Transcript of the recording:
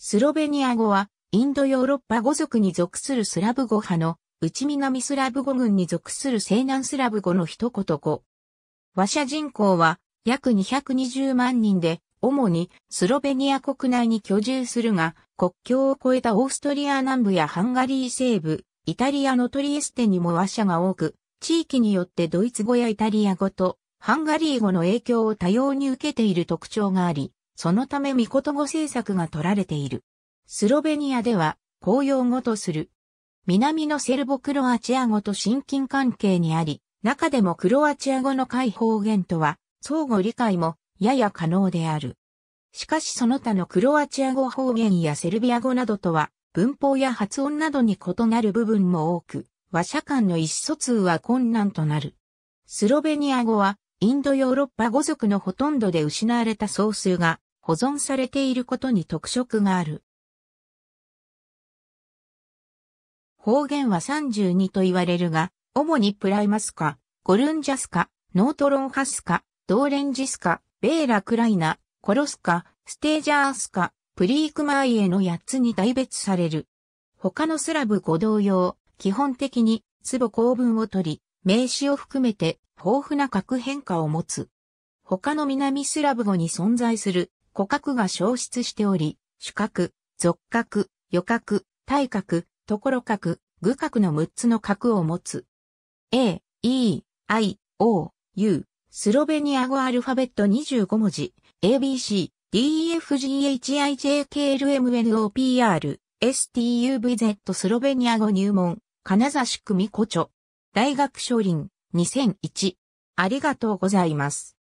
スロベニア語は、インドヨーロッパ語族に属するスラブ語派の、内南スラブ語群に属する西南スラブ語の一言語。和社人口は、約220万人で、主にスロベニア国内に居住するが、国境を越えたオーストリア南部やハンガリー西部、イタリアのトリエステにも和社が多く、地域によってドイツ語やイタリア語とハンガリー語の影響を多様に受けている特徴があり、そのため御言語政策が取られている。スロベニアでは公用語とする。南のセルボクロアチア語と親近関係にあり、中でもクロアチア語の解放言とは相互理解もやや可能である。しかしその他のクロアチア語方言やセルビア語などとは文法や発音などに異なる部分も多く、和社間の意思疎通は困難となる。スロベニア語はインドヨーロッパ語族のほとんどで失われた総数が保存されていることに特色がある。方言は32と言われるが、主にプライマスカ、ゴルンジャスカ、ノートロンハスカ、ドーレンジスカ、ベーラクライナ、コロスカ、ステージャースカ、プリークマイエの8つに大別される。他のスラブ語同様、基本的に、壺構文を取り、名詞を含めて豊富な核変化を持つ。他の南スラブ語に存在する骨格が消失しており、主格、属格、余格、体格、ところ格、具格の6つの格を持つ。A、E、I、O、U、スロベニア語アルファベット25文字、ABC、DEFGHIJKLMNOPR、STUVZ スロベニア語入門、金指久組子著。大学少林、2001。ありがとうございます。